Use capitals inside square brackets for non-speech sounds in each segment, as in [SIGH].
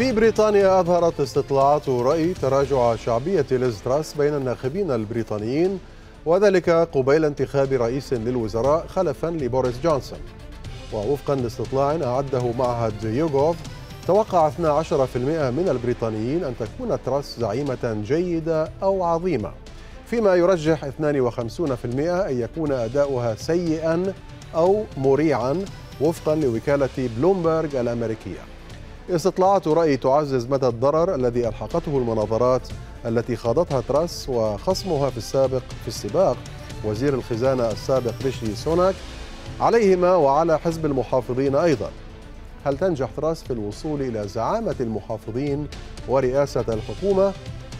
في بريطانيا أظهرت استطلاعات رأي تراجع شعبية ليز تراس بين الناخبين البريطانيين وذلك قبيل انتخاب رئيس للوزراء خلفا لبوريس جونسون ووفقا لاستطلاع أعده معهد يوغوف توقع 12% من البريطانيين أن تكون تراس زعيمة جيدة أو عظيمة فيما يرجح 52% أن يكون أداؤها سيئا أو مريعا وفقا لوكالة بلومبرج الأمريكية استطلاعات رأي تعزز مدى الضرر الذي ألحقته المناظرات التي خاضتها تراس وخصمها في السابق في السباق وزير الخزانة السابق ريشي سوناك عليهما وعلى حزب المحافظين أيضا هل تنجح تراس في الوصول إلى زعامة المحافظين ورئاسة الحكومة؟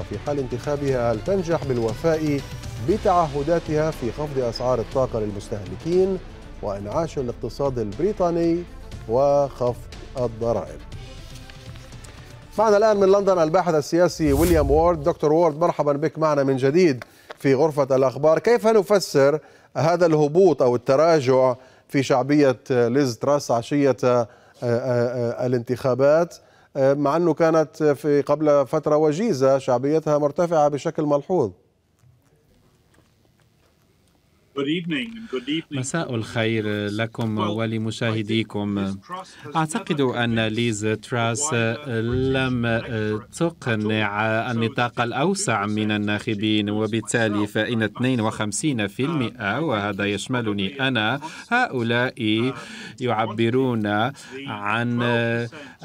وفي حال انتخابها هل تنجح بالوفاء بتعهداتها في خفض أسعار الطاقة للمستهلكين وإنعاش الاقتصاد البريطاني وخفض الضرائب معنا الآن من لندن الباحث السياسي ويليام وورد دكتور وورد مرحبا بك معنا من جديد في غرفة الأخبار كيف نفسر هذا الهبوط أو التراجع في شعبية ليز تراس عشية آه، آه، آه، الانتخابات مع أنه كانت في قبل فترة وجيزة شعبيتها مرتفعة بشكل ملحوظ مساء الخير لكم ولمشاهديكم أعتقد أن ليز تراس uh, uh, لم uh, تقنع النطاق الأوسع من الناخبين وبالتالي فإن 52% وهذا يشملني أنا هؤلاء يعبرون عن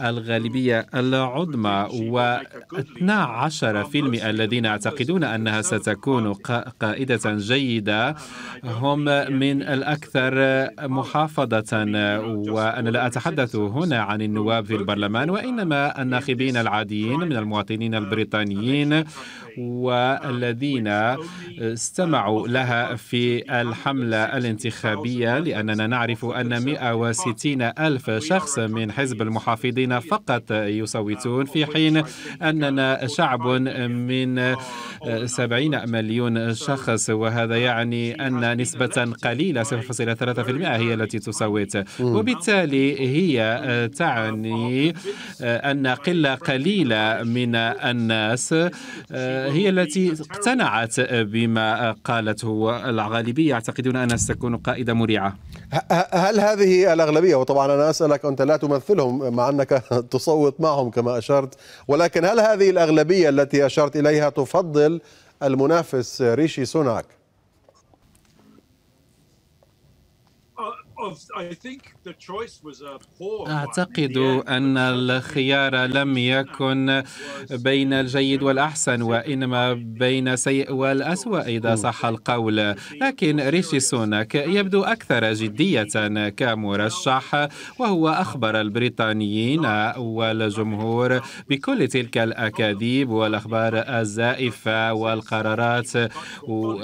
الغالبية العظمى و12% الذين يعتقدون أنها ستكون قائدة جيدة هم من الأكثر محافظة وأنا لا أتحدث هنا عن النواب في البرلمان وإنما الناخبين العاديين من المواطنين البريطانيين والذين استمعوا لها في الحملة الانتخابية لأننا نعرف أن 160 ألف شخص من حزب المحافظين فقط يصوتون في حين أننا شعب من 70 مليون شخص وهذا يعني أن نسبة قليلة 0.3% هي التي تصوت وبالتالي هي آه، تعني آه، أن قلة قليلة من الناس آه، هي التي اقتنعت بما قالته الغالبية يعتقدون أنها ستكون قائدة مريعة هل هذه الأغلبية وطبعا أنا أسألك أنت لا تمثلهم مع أنك [LAUGHS] تصوت معهم كما أشرت ولكن هل هذه الأغلبية التي أشرت إليها تفضل المنافس ريشي سوناك أعتقد أن الخيار لم يكن بين الجيد والأحسن وإنما بين السيء والأسوأ إذا صح القول لكن ريشي سونك يبدو أكثر جدية كمرشح وهو أخبر البريطانيين والجمهور بكل تلك الأكاذيب والأخبار الزائفة والقرارات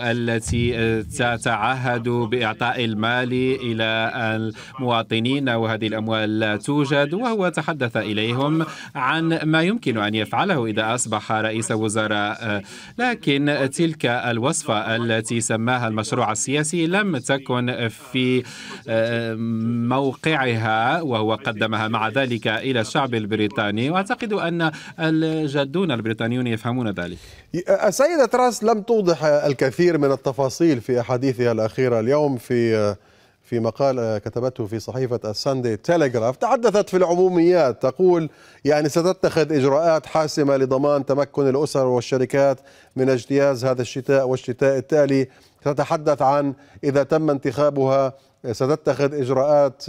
التي تتعهد بإعطاء المال إلى المواطنين وهذه الأموال لا توجد وهو تحدث إليهم عن ما يمكن أن يفعله إذا أصبح رئيس وزراء لكن تلك الوصفة التي سماها المشروع السياسي لم تكن في آه، موقعها وهو قدمها مع ذلك إلى الشعب البريطاني وأعتقد أن الجادون البريطانيون يفهمون ذلك السيدة تراس لم توضح الكثير من التفاصيل في أحاديثها الأخيرة اليوم في آه، في مقال كتبته في صحيفة الساندي تيليغراف تحدثت في العموميات تقول يعني ستتخذ إجراءات حاسمة لضمان تمكن الأسر والشركات من اجتياز هذا الشتاء والشتاء التالي تتحدث عن إذا تم انتخابها ستتخذ إجراءات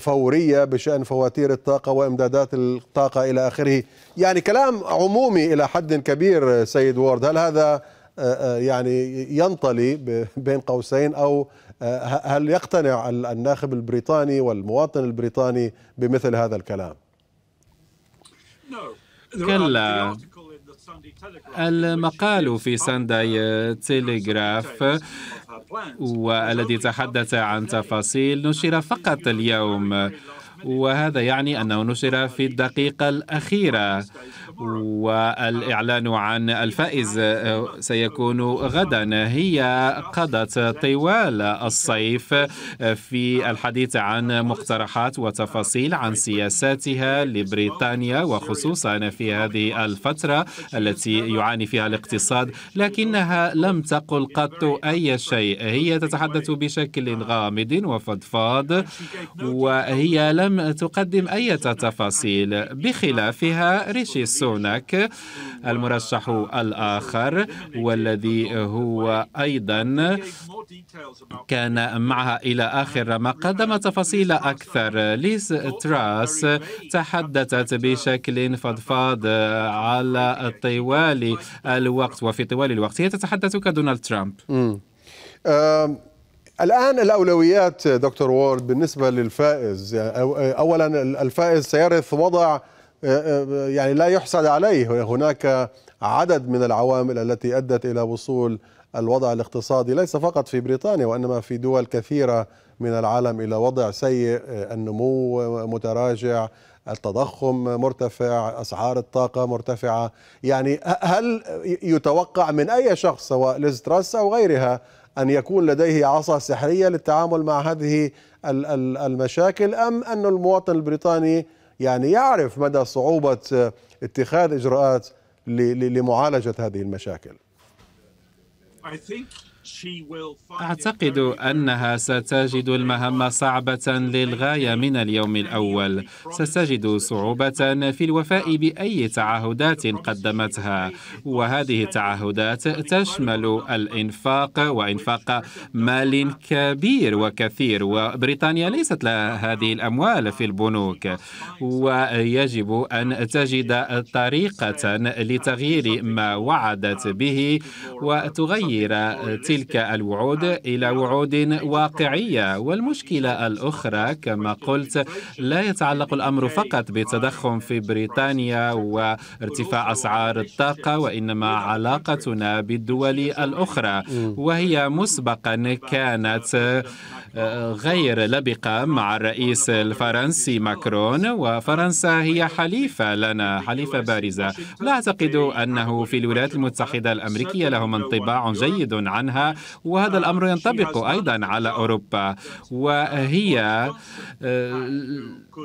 فورية بشأن فواتير الطاقة وإمدادات الطاقة إلى آخره يعني كلام عمومي إلى حد كبير سيد وورد هل هذا آه، آه، يعني ينطلي بين قوسين أو آه، هل يقتنع الناخب البريطاني والمواطن البريطاني بمثل هذا الكلام؟ كلا المقال في سانداي تيليغراف uh, والذي تحدث عن تفاصيل نشر فقط اليوم وهذا يعني أنه نشر في الدقيقة الأخيرة والإعلان عن الفائز سيكون غدا هي قضت طوال الصيف في الحديث عن مقترحات وتفاصيل عن سياساتها لبريطانيا وخصوصا في هذه الفترة التي يعاني فيها الاقتصاد لكنها لم تقل قط أي شيء هي تتحدث بشكل غامض وفضفاض وهي لم لم تقدم أي تفاصيل بخلافها ريشي سوناك المرشح الآخر والذي هو أيضا كان معها إلى آخر ما قدم تفاصيل أكثر ليز تراس تحدثت بشكل فضفاض على طوال الوقت وفي طوال الوقت هي تتحدث كدونالد ترامب الآن الأولويات دكتور وورد بالنسبة للفائز أولا الفائز سيرث وضع آه، آه، يعني لا يحسد عليه هناك عدد من العوامل التي أدت إلى وصول الوضع الاقتصادي ليس فقط في بريطانيا وإنما في دول كثيرة من العالم إلى وضع سيء النمو متراجع التضخم مرتفع أسعار الطاقة مرتفعة يعني هل يتوقع من أي شخص سواء ليز تراس أو غيرها أن يكون لديه عصا سحرية للتعامل مع هذه المشاكل أم أن المواطن البريطاني يعني يعرف مدى صعوبة اتخاذ إجراءات لمعالجة هذه المشاكل أعتقد أنها ستجد المهمة صعبة للغاية من اليوم الأول ستجد صعوبة في الوفاء بأي تعهدات قدمتها وهذه التعهدات تشمل الإنفاق وإنفاق مال كبير وكثير وبريطانيا ليست لها هذه الأموال في البنوك ويجب أن تجد طريقة لتغيير ما وعدت به وتغير تلك تلك الوعود إلى وعود واقعية والمشكلة الأخرى كما قلت لا يتعلق الأمر فقط بتضخم في بريطانيا وارتفاع أسعار الطاقة وإنما علاقتنا بالدول الأخرى وهي مسبقا كانت آه، غير لبقة مع الرئيس الفرنسي ماكرون وفرنسا هي حليفة لنا حليفة بارزة لا أعتقد أنه في الولايات المتحدة الأمريكية لهم انطباع جيد عنها وهذا الأمر ينطبق أيضا على أوروبا وهي آه،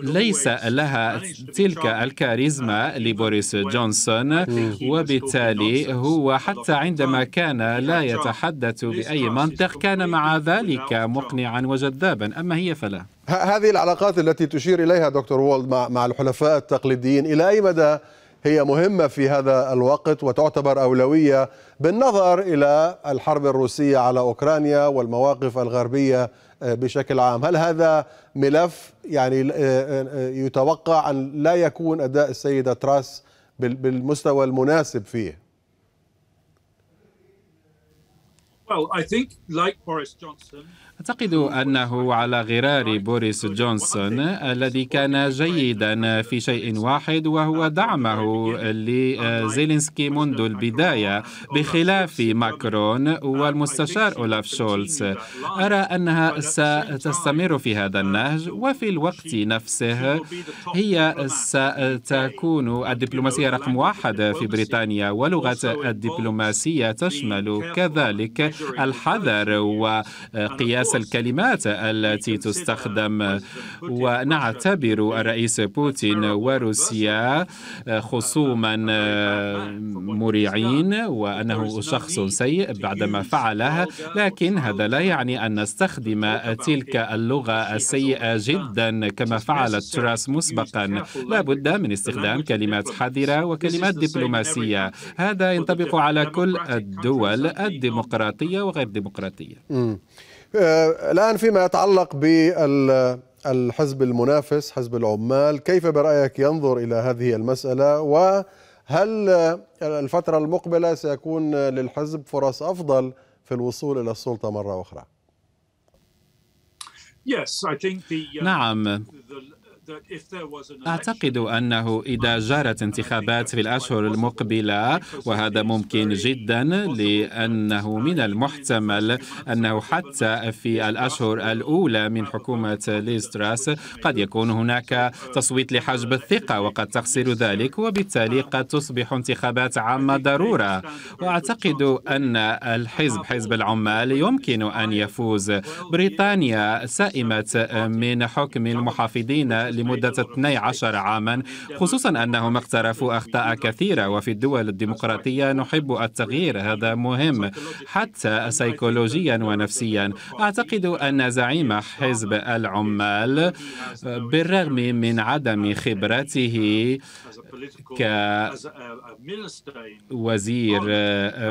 ليس لها تلك الكاريزما لبوريس جونسون وبالتالي هو حتى عندما كان لا يتحدث بأي منطق كان مع ذلك مقنعا وجذابا أما هي فلا هذه العلاقات التي تشير إليها دكتور وولد مع الحلفاء التقليديين إلى أي مدى هي مهمة في هذا الوقت وتعتبر أولوية بالنظر إلى الحرب الروسية على أوكرانيا والمواقف الغربية آه، بشكل عام هل هذا ملف يعني آه، آه، يتوقع أن لا يكون أداء السيدة تراس بالمستوى المناسب فيه أعتقد أنه على غرار بوريس جونسون الذي كان جيدا في شيء واحد وهو دعمه لزيلينسكي منذ البداية بخلاف ماكرون والمستشار أولاف شولتز أرى أنها ستستمر في هذا النهج وفي الوقت نفسه هي ستكون الدبلوماسية رقم واحد في بريطانيا ولغة الدبلوماسية تشمل كذلك الحذر وقياس الكلمات التي تستخدم ونعتبر الرئيس بوتين وروسيا خصوما مريعين وأنه شخص سيء بعدما فعلها لكن هذا لا يعني أن نستخدم تلك اللغة السيئة جدا كما فعلت تراس مسبقا لا بد من استخدام كلمات حذرة وكلمات دبلوماسية هذا ينطبق على كل الدول الديمقراطية ديمقراطيه وغير ديمقراطيه. آه الان فيما يتعلق بالحزب المنافس حزب العمال، كيف برايك ينظر الى هذه المساله وهل الفتره المقبله سيكون للحزب فرص افضل في الوصول الى السلطه مره اخرى؟ uh, نعم أعتقد أنه إذا جرت انتخابات في الأشهر المقبلة وهذا ممكن جدا لأنه من المحتمل أنه حتى في الأشهر الأولى من حكومة ليستراس قد يكون هناك تصويت لحجب الثقة وقد تخسر ذلك وبالتالي قد تصبح انتخابات عامة ضرورة وأعتقد أن الحزب حزب العمال يمكن أن يفوز بريطانيا سائمة من حكم المحافظين لمدة 12 عاما خصوصا أنهم اقترفوا أخطاء كثيرة وفي الدول الديمقراطية نحب التغيير هذا مهم حتى سيكولوجيا ونفسيا أعتقد أن زعيم حزب العمال بالرغم من عدم خبرته كوزير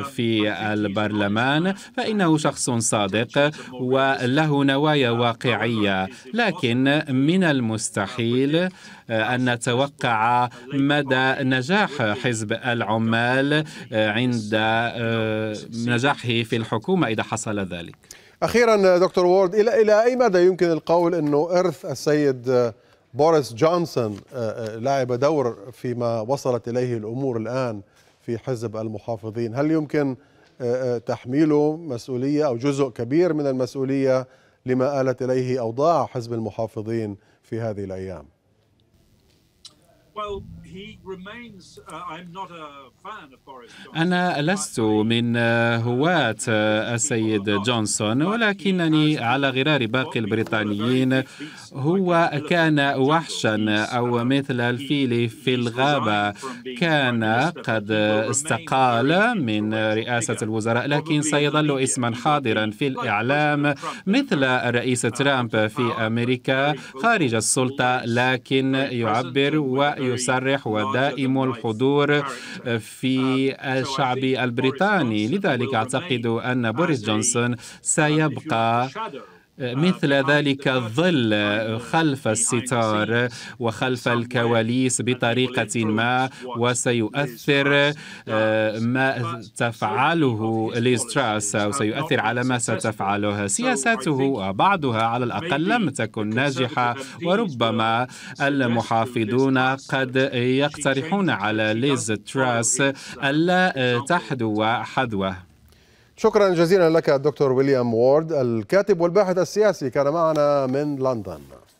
في البرلمان فإنه شخص صادق وله نوايا واقعية لكن من المستحيل مستحيل آه، أن نتوقع مدى نجاح حزب العمال آه، عند آه، نجاحه في الحكومة إذا حصل ذلك أخيرا دكتور وورد إلى إلى أي مدى يمكن القول أنه إرث السيد بوريس جونسون لعب دور فيما وصلت إليه الأمور الآن في حزب المحافظين هل يمكن تحميله مسؤولية أو جزء كبير من المسؤولية لما آلت إليه أوضاع حزب المحافظين في هذه الايام؟ Well, Uh, أنا لست من uh, uh, هواة السيد جونسون ولكنني على غرار باقي البريطانيين هو كان وحشا أو مثل الفيل في الغابة كان قد استقال من رئاسة الوزراء لكن سيظل اسما حاضرا في الإعلام مثل الرئيس ترامب في أمريكا خارج السلطة لكن يعبر ويصرح صحيح ودائم الحضور في الشعب البريطاني لذلك أعتقد أن بوريس جونسون سيبقى مثل ذلك الظل خلف الستار وخلف الكواليس بطريقة ما وسيؤثر آه، ما تفعله ليستراس وسيؤثر على ما ستفعله سياساته وبعضها على الأقل لم تكن ناجحة وربما المحافظون قد يقترحون على ليز تراس ألا تحدو حذوه شكرا جزيلا لك دكتور ويليام وورد الكاتب والباحث السياسي كان معنا من لندن